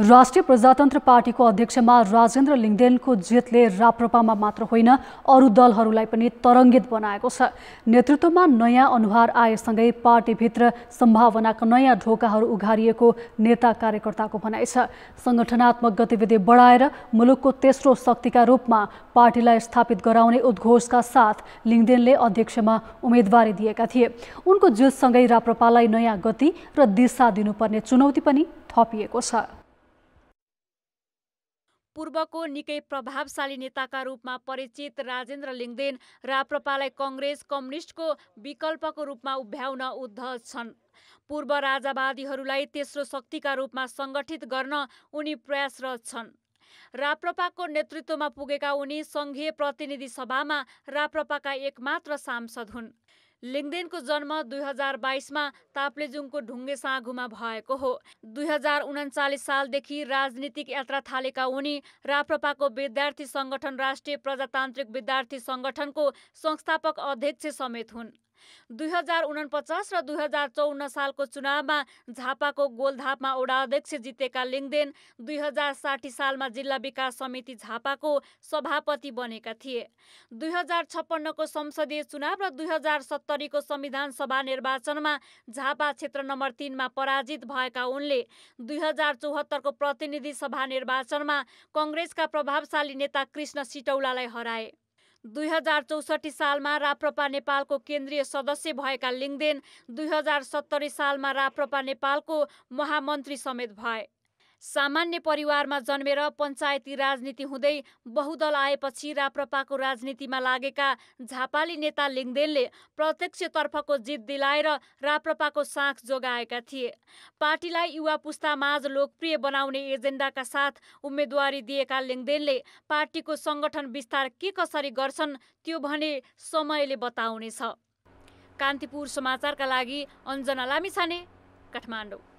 राष्ट्रिय प्रजातन्त्र पार्टीको अध्यक्षमा राजेन्द्र लिङ्गदेनको जितले राप्रपामा मात्र होइन अरू दलहरूलाई पनि तरङ्गित बनाएको छ नेतृत्वमा नयाँ अनुहार आएसँगै पार्टीभित्र सम्भावनाका नयाँ ढोकाहरू उघारिएको नेता कार्यकर्ताको भनाइ छ सङ्गठनात्मक गतिविधि बढाएर मुलुकको तेस्रो शक्तिका रूपमा पार्टीलाई स्थापित गराउने उद्घोषका साथ लिङ्गदेनले अध्यक्षमा उम्मेदवारी दिएका थिए उनको जितसँगै राप्रपालाई नयाँ गति र दिशा दिनुपर्ने चुनौती पनि थपिएको छ पूर्वको निकै प्रभावशाली नेताका रूपमा परिचित राजेन्द्र लिङ्गदेन राप्रपालाई कङ्ग्रेस कम्युनिस्टको विकल्पको रूपमा उभ्याउन उद्धत छन् पूर्व राजावादीहरूलाई तेस्रो शक्तिका रूपमा सङ्गठित गर्न उनी प्रयासरत छन् राप्रपाको नेतृत्वमा पुगेका उनी सङ्घीय प्रतिनिधि सभामा राप्रपाका एकमात्र सांसद हुन् लिङ्गदेनको जन्म दुई हजार बाइसमा ताप्लेजुङको ढुङ्गे साँघुमा भएको हो दुई हजार उन्चालिस सालदेखि राजनीतिक यात्रा थालेका उनी राप्रपाको विद्यार्थी सङ्गठन राष्ट्रिय प्रजातान्त्रिक विद्यार्थी सङ्गठनको संस्थापक अध्यक्ष समेत हुन् दुई हजार उनपचास र दुई हजार चौन्न सालको चुनावमा झापाको गोलधापमा ओडाध्यक्ष जितेका लिङदेन दुई हजार साठी सालमा जिल्ला विकास समिति झापाको सभापति बनेका थिए दुई हजार छप्पन्नको संसदीय चुनाव र दुई हजार सत्तरीको संविधान सभा निर्वाचनमा झापा क्षेत्र नम्बर तिनमा पराजित भएका उनले दुई हजार चौहत्तरको प्रतिनिधि सभा निर्वाचनमा कङ्ग्रेसका प्रभावशाली नेता कृष्ण सिटौलालाई हराए दुई हजार चौसठी सालमा राप्रपा नेपालको केन्द्रीय सदस्य भएका लिङदेन दुई हजार सत्तरी सालमा राप्रपा नेपालको महामन्त्री समेत भए सामान्य परिवारमा जन्मेर पञ्चायती राजनीति हुँदै बहुदल आएपछि राप्रपाको राजनीतिमा लागेका झापाली नेता लिङ्गदेनले प्रत्यक्षतर्फको जित दिलाएर राप्रपाको साँख जोगाएका थिए पार्टीलाई युवा पुस्तामाझ लोकप्रिय बनाउने एजेन्डाका साथ उम्मेदवारी दिएका लिङ्गदेनले पार्टीको सङ्गठन विस्तार के कसरी गर्छन् त्यो भने समयले बताउनेछ कान्तिपुर समाचारका लागि अञ्जना लामिछाने काठमाडौँ